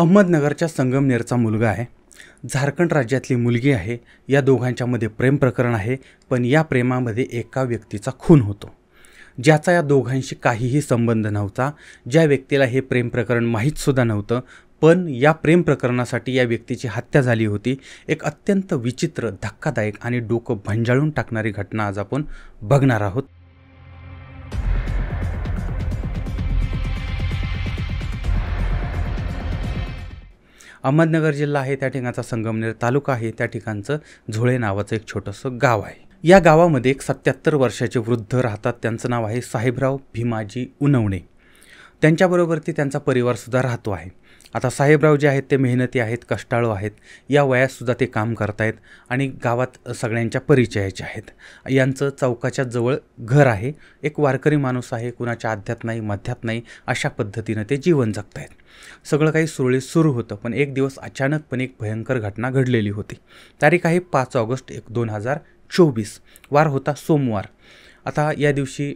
अहमदनगरच्या संगमनेरचा मुलगा आहे झारखंड राज्यातली मुलगी आहे या दोघांच्यामध्ये प्रेम प्रकरण आहे पण या प्रेमामध्ये एका व्यक्तीचा खून होतो ज्याचा या दोघांशी काहीही संबंध नव्हता ज्या व्यक्तीला हे प्रेम प्रकरण माहीतसुद्धा नव्हतं पण या प्रेम प्रकरणासाठी या व्यक्तीची हत्या झाली होती एक अत्यंत विचित्र धक्कादायक आणि डोकं भंजाळून टाकणारी घटना आज आपण बघणार आहोत अहमदनगर जिल्हा आहे त्या ठिकाणचा संगमनेर तालुका आहे त्या ठिकाणचं झुळे नावाचं एक छोटंसं गाव आहे या गावामध्ये एक सत्याहत्तर वर्षाचे वृद्ध राहतात त्यांचं नाव आहे साहेबराव भीमाजी उनवणे त्यांच्याबरोबर ते त्यांचा परिवारसुद्धा राहतो आहे आता साहेबराव जे आहेत ते मेहनती आहेत कष्टाळू आहेत या वयातसुद्धा ते काम आहेत आणि गावात सगळ्यांच्या परिचयाचे आहेत यांचं चौकाच्या जवळ घर आहे एक वारकरी माणूस आहे कुणाच्या आध्यात नाही मध्यात नाही अशा पद्धतीनं ते जीवन जगतायत सगळं काही सुरळीत सुरू होतं पण एक दिवस अचानकपणे एक भयंकर घटना घडलेली होती तारीख आहे पाच ऑगस्ट एक दोन हजार चोवीस वार होता सोमवार आता या दिवशी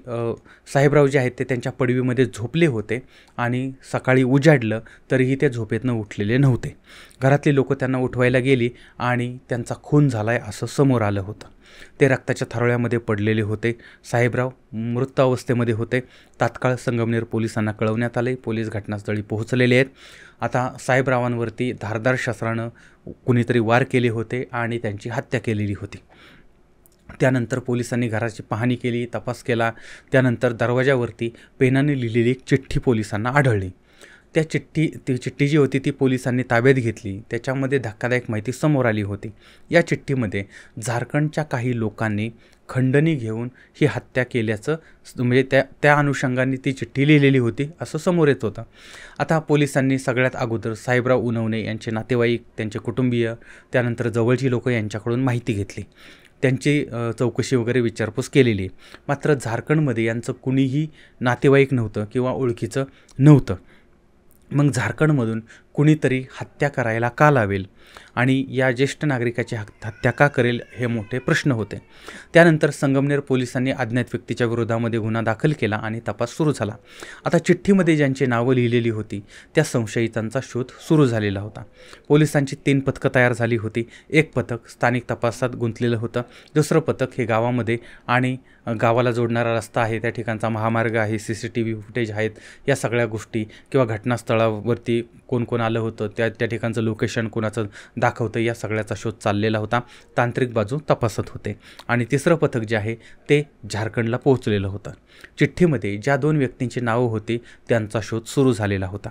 साहेबराव जे आहेत ते त्यांच्या पडवीमध्ये झोपले होते आणि सकाळी उजाडलं तरीही ते झोपेतनं उठलेले नव्हते घरातली लोकं त्यांना उठवायला गेली आणि त्यांचा खून झाला आहे असं समोर आलं होतं ते रक्ताच्या थारोळ्यामध्ये पडलेले होते साहेबराव मृत अवस्थेमध्ये होते तात्काळ संगमनेर पोलिसांना कळवण्यात आले पोलीस घटनास्थळी पोहोचलेले आहेत आता साहेबरावांवरती धारदार शस्त्रानं कुणीतरी वार केले होते आणि त्यांची हत्या केलेली होती त्यानंतर पोलिसांनी घराची पाहणी केली तपास केला त्यानंतर दरवाजावरती पेनाने लिहिलेली एक चिठ्ठी पोलिसांना आढळली त्या चिठ्ठी ती चिठ्ठी जी होती ती पोलिसांनी ताब्यात घेतली त्याच्यामध्ये धक्कादायक माहिती समोर आली होती या चिठ्ठीमध्ये झारखंडच्या काही लोकांनी खंडणी घेऊन ही हत्या केल्याचं म्हणजे त्या त्या अनुषंगाने ती चिठ्ठी लिहिलेली होती असं समोर येत होतं आता पोलिसांनी सगळ्यात अगोदर साहेबराव उनवणे यांचे नातेवाईक त्यांचे कुटुंबीय त्यानंतर जवळची लोकं यांच्याकडून माहिती घेतली त्यांची चौकशी वगैरे विचारपूस केलेली मात्र झारखंडमध्ये यांचं कुणीही नातेवाईक नव्हतं किंवा ओळखीचं नव्हतं मग झारखंडमधून कुणीतरी हत्या करायला का लावेल आणि या ज्येष्ठ नागरिकाची हत्या का करेल हे मोठे प्रश्न होते त्यानंतर संगमनेर पोलिसांनी अज्ञात व्यक्तीच्या विरोधामध्ये गुन्हा दाखल केला आणि तपास सुरू झाला आता चिठ्ठीमध्ये ज्यांची नावं लिहिलेली होती त्या संशयितांचा शोध सुरू झालेला होता पोलिसांची तीन पथकं तयार झाली होती एक पथक स्थानिक तपासात गुंतलेलं होतं दुसरं पथक हे गावामध्ये आणि गावाला जोडणारा रस्ता आहे त्या ठिकाणचा महामार्ग आहे C C T V footage आहेत या सगळ्या गोष्टी किंवा घटनास्थळावरती कोणकोण आलं होतं त्या त्या ठिकाणचं लोकेशन कोणाचं दाखवतं या सगळ्याचा शोध चाललेला होता तांत्रिक बाजू तपासत होते आणि तिसरं पथक जे आहे ते झारखंडला पोहोचलेलं होतं चिठ्ठीमध्ये ज्या दोन व्यक्तींची नावं होती त्यांचा शोध सुरू झालेला होता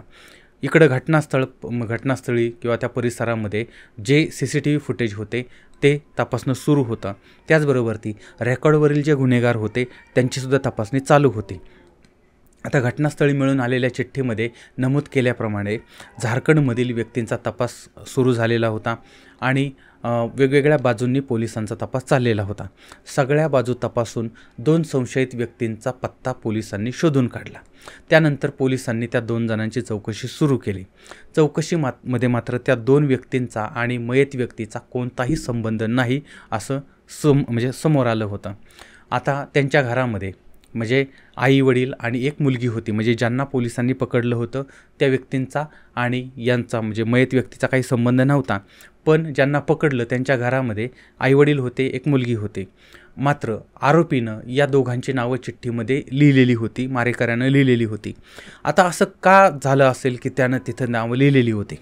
इकडं घटनास्थळ घटनास्थळी किंवा त्या परिसरामध्ये जे C C T V footage होते ते तपासणं सुरू होतं त्याचबरोबर ती रेकॉर्डवरील जे गुन्हेगार होते त्यांचीसुद्धा तपासणी चालू होती आता घटनास्थळी मिळून आलेल्या चिठ्ठीमध्ये नमूद केल्याप्रमाणे झारखंडमधील व्यक्तींचा तपास सुरू झालेला होता आणि वेगवेगळ्या बाजूंनी पोलिसांचा तपास चाललेला होता सगळ्या बाजू तपासून दोन संशयित व्यक्तींचा पत्ता पोलिसांनी शोधून काढला त्यानंतर पोलिसांनी त्या दोन जणांची चौकशी सुरू केली चौकशी मात मध्ये मात्र त्या दोन व्यक्तींचा आणि मयत व्यक्तीचा कोणताही संबंध नाही असं सम म्हणजे समोर आलं होतं आता त्यांच्या घरामध्ये म्हणजे आई वडील आणि एक मुलगी होती म्हणजे ज्यांना पोलिसांनी पकडलं होतं त्या व्यक्तींचा आणि यांचा म्हणजे मयत व्यक्तीचा काही संबंध नव्हता पण ज्यांना पकडलं त्यांच्या घरामध्ये आईवडील होते एक मुलगी होते मात्र आरोपीनं या दोघांची नावं चिठ्ठीमध्ये लिहिलेली होती मारेकऱ्यानं लिहिलेली होती आता असं का झालं असेल की त्यानं तिथं नावं लिहिलेली होती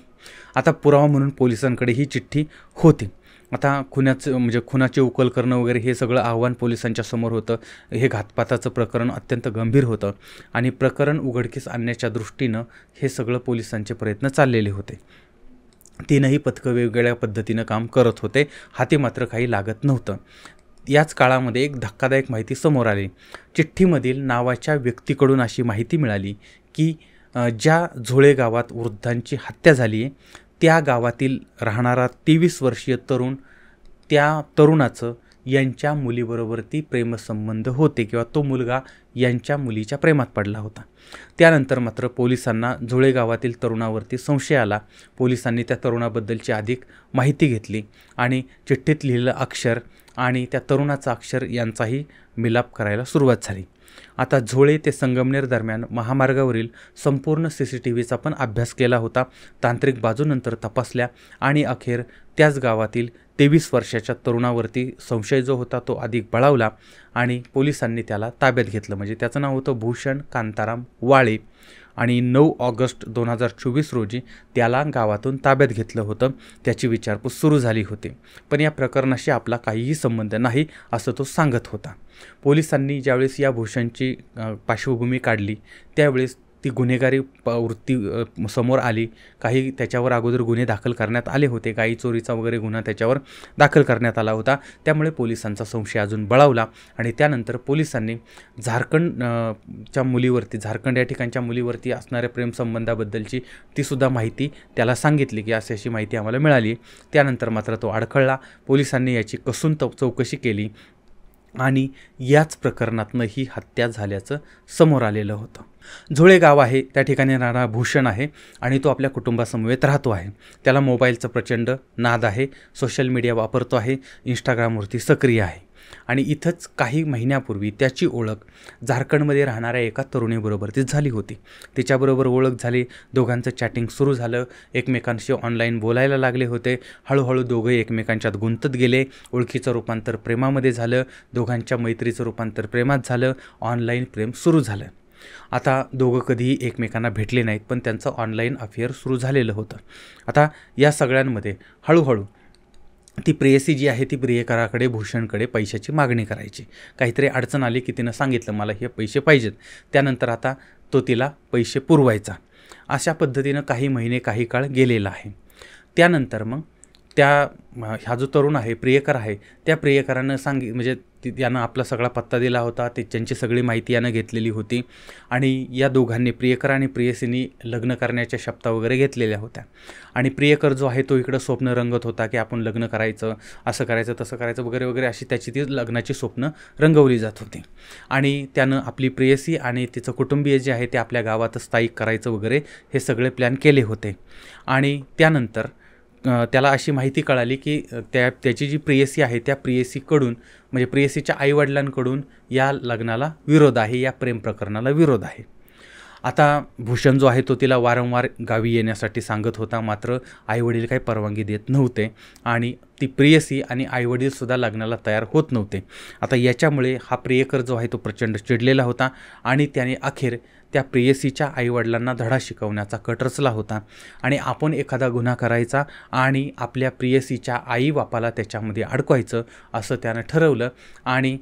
आता पुरावा म्हणून पोलिसांकडे ही चिठ्ठी होती आता खुनाचं म्हणजे खुनाची उकल करणं वगैरे हे सगळं आव्हान पोलिसांच्या समोर होतं हे घातपाताचं प्रकरण अत्यंत गंभीर होतं आणि प्रकरण उघडकीस आणण्याच्या दृष्टीनं हे सगळं पोलिसांचे प्रयत्न चाललेले होते तीनही पथकं वेगवेगळ्या पद्धतीनं काम करत होते हाती मात्र काही लागत नव्हतं याच काळामध्ये एक धक्कादायक माहिती समोर आली चिठ्ठीमधील नावाच्या व्यक्तीकडून अशी माहिती मिळाली की ज्या झोळे गावात वृद्धांची हत्या झाली आहे त्या गावातील राहणारा तेवीस वर्षीय तरुण त्या तरुणाचं यांच्या मुलीबरोबर ती प्रेमसंबंध होते किंवा तो मुलगा यांच्या मुलीच्या प्रेमात पडला होता त्यानंतर मात्र पोलिसांना झुळे गावातील तरुणावरती संशय आला पोलिसांनी त्या तरुणाबद्दलची अधिक माहिती घेतली आणि चिठ्ठीत लिहिलेलं अक्षर आणि त्या तरुणाचं अक्षर यांचाही मिलाप करायला सुरुवात झाली आता झोळे ते संगमनेर दरम्यान महामार्गावरील संपूर्ण सी सी टी व्हीचा पण अभ्यास केला होता तांत्रिक बाजूनंतर तपासल्या आणि अखेर त्याच गावातील तेवीस वर्षाच्या तरुणावरती संशय जो होता तो अधिक बळावला आणि पोलिसांनी त्याला ताब्यात घेतलं म्हणजे त्याचं नाव होतं भूषण कांताराम वाळे आणि नऊ ऑगस्ट दोन हजार चोवीस रोजी त्याला गावातून ताब्यात घेतलं होतं त्याची विचारपूस सुरू झाली होती पण या प्रकरणाशी आपला काहीही संबंध नाही असं तो सांगत होता पोलिसांनी ज्यावेळेस या भूषणची पार्श्वभूमी काढली त्यावेळेस ती गुन्हेगारी वृत्ती समोर आली काही त्याच्यावर अगोदर गुन्हे दाखल करण्यात आले होते काही चोरीचा वगैरे गुन्हा त्याच्यावर दाखल करण्यात आला होता त्यामुळे पोलिसांचा संशय अजून बळावला आणि त्यानंतर पोलिसांनी झारखंड मुलीवरती झारखंड या ठिकाणच्या मुलीवरती असणाऱ्या प्रेमसंबंधाबद्दलची तीसुद्धा माहिती त्याला सांगितली की अशी अशी माहिती आम्हाला मिळाली त्यानंतर मात्र तो अडखळला पोलिसांनी याची कसून चौकशी केली आणि याच प्रकरणातनं ही हत्या झाल्याचं समोर आलेलं होतं झुळे गाव आहे त्या ठिकाणी राणा भूषण आहे आणि तो आपल्या कुटुंबासमवेत राहतो आहे त्याला मोबाईलचं प्रचंड नाद आहे सोशल मीडिया वापरतो आहे इंस्टाग्रामवरती सक्रिय आहे आणि इथंच काही महिन्यापूर्वी त्याची ओळख झारखंडमध्ये राहणाऱ्या एका तरुणीबरोबर ती झाली होती तिच्याबरोबर ओळख झाली दोघांचं चॅटिंग सुरू झालं एकमेकांशी ऑनलाईन बोलायला लागले होते हळूहळू दोघं एकमेकांच्यात गुंतत गेले ओळखीचं रूपांतर प्रेमामध्ये झालं दोघांच्या मैत्रीचं रूपांतर प्रेमात झालं ऑनलाईन प्रेम सुरू झालं आता दोघं कधीही एकमेकांना भेटले नाहीत पण त्यांचं ऑनलाईन अफेअर सुरू झालेलं होतं आता या सगळ्यांमध्ये हळूहळू ती प्रेयसी जी आहे ती प्रियकराकडे भूषणकडे पैशाची मागणी करायची काहीतरी अडचण आली की तिनं सांगितलं मला हे पैसे पाहिजेत त्यानंतर आता तो तिला पैसे पुरवायचा अशा पद्धतीनं काही महिने काही काळ गेलेला आहे त्यानंतर मग त्या हा जो तरुण आहे प्रियकर आहे त्या प्रियकरानं सांगि म्हणजे ती यानं आपला सगळा पत्ता दिला होता त्यांची सगळी माहिती यानं घेतलेली होती आणि या दोघांनी प्रियकर आणि प्रियसीनी लग्न करण्याच्या शब्दा वगैरे घेतलेल्या होत्या आणि प्रियकर जो आहे तो इकडं स्वप्न रंगत होता की आपण लग्न करायचं असं करायचं तसं करायचं वगैरे वगैरे अशी त्याची ती लग्नाची स्वप्न रंगवली जात होती आणि त्यानं आपली प्रियसी आणि तिचं कुटुंबीय जे आहे ते आपल्या गावात स्थायिक करायचं वगैरे हे सगळे प्लॅन केले होते आणि त्यानंतर त्याला अशी माहिती कळाली की त्या त्याची जी प्रियसी आहे त्या प्रियसीकडून म्हणजे प्रियसीच्या आईवडिलांकडून या लग्नाला विरोध आहे या प्रेम प्रकरणाला विरोध आहे आता भूषण जो आहे तो तिला वारंवार गावी येण्यासाठी सांगत होता मात्र आईवडील काही परवानगी देत नव्हते आणि ती प्रियसी आणि आईवडीलसुद्धा लग्नाला तयार होत नव्हते आता याच्यामुळे हा प्रियकर जो आहे तो प्रचंड चिडलेला होता आणि त्याने अखेर त्या प्रियसीच्या आईवडिलांना धडा शिकवण्याचा कट रचला होता आणि आपण एखादा गुन्हा करायचा आणि आपल्या प्रियसीच्या आई बापाला त्याच्यामध्ये अडकवायचं असं त्यानं ठरवलं आणि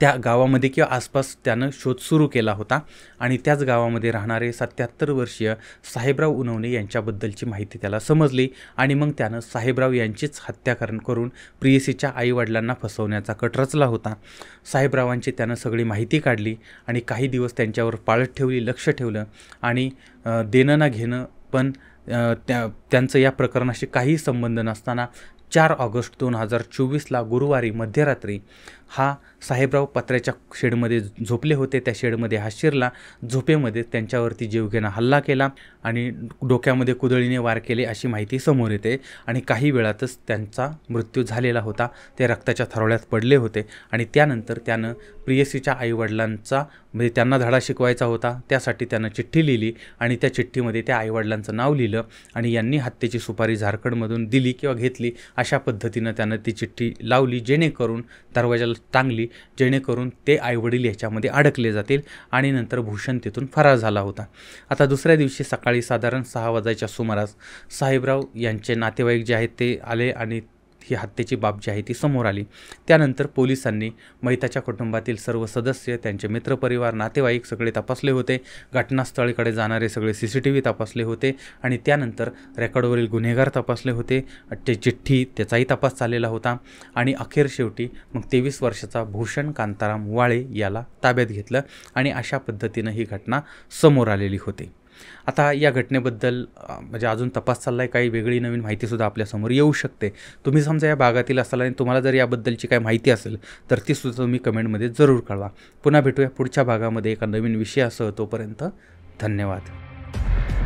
त्या गावामध्ये किंवा आसपास त्यानं शोध सुरू केला होता आणि त्याच गावामध्ये राहणारे सत्याहत्तर वर्षीय साहेबराव उनवणे यांच्याबद्दलची माहिती त्याला समजली आणि मग त्यानं साहेबराव यांचीच हत्या करून प्रियसीच्या आईवडिलांना फसवण्याचा कट रचला होता साहेबरावांची त्यानं सगळी माहिती काढली आणि काही दिवस त्यांच्यावर पाळत ठेवली लक्ष ठेवलं आणि देणं ना घेणं पण त्या त्यांचं या प्रकरणाशी काही संबंध नसताना चार ऑगस्ट दोन हजार चोवीसला गुरुवारी मध्यरात्री हा साहेबराव पत्र्याच्या शेडमध्ये झोपले होते त्या शेडमध्ये हा शिरला झोपेमध्ये त्यांच्यावरती जीवघेणा हल्ला केला आणि डोक्यामध्ये कुदळीने वार केले अशी माहिती समोर येते आणि काही वेळातच त्यांचा मृत्यू झालेला होता ते रक्ताच्या थरोळ्यात पडले होते आणि त्यानंतर त्यानं प्रियसीच्या आईवडिलांचा म्हणजे त्यांना धडा शिकवायचा होता त्यासाठी त्यानं चिठ्ठी लिहिली आणि त्या चिठ्ठीमध्ये त्या आईवडिलांचं नाव लिहिलं आणि यांनी त्यांनी हत्येची सुपारी झारखंडमधून दिली किंवा घेतली अशा पद्धतीनं त्यानं ती चिठ्ठी लावली जेणेकरून दरवाजाला टांगली जेणेकरून ते आईवडील ह्याच्यामध्ये अडकले जातील आणि नंतर भूषण तिथून फरार झाला होता आता दुसऱ्या दिवशी सकाळी साधारण सहा वाजायच्या सुमारास साहेबराव यांचे नातेवाईक जे आहेत ते आले आणि ही हत्येची बाब जी आहे ती समोर आली त्यानंतर पोलिसांनी महिताच्या कुटुंबातील सर्व सदस्य त्यांचे मित्रपरिवार नातेवाईक सगळे तपासले होते घटनास्थळीकडे जाणारे सगळे सी सी टी व्ही तपासले होते आणि त्यानंतर रेकॉर्डवरील गुन्हेगार तपासले होते ते चिठ्ठी त्याचाही तपास चाललेला होता आणि अखेर शेवटी मग तेवीस वर्षाचा भूषण कांताराम वाळे याला ताब्यात घेतलं आणि अशा पद्धतीनं ही घटना समोर आलेली होती आता या घटनेबद्दल म्हणजे अजून तपास चालला आहे काही वेगळी नवीन माहितीसुद्धा आपल्यासमोर येऊ शकते तुम्ही समजा या भागातील असाल आणि तुम्हाला जर याबद्दलची काही माहिती असेल तर तीसुद्धा तुम्ही कमेंटमध्ये जरूर कळवा पुन्हा भेटूया पुढच्या भागामध्ये एका नवीन विषयासह तोपर्यंत धन्यवाद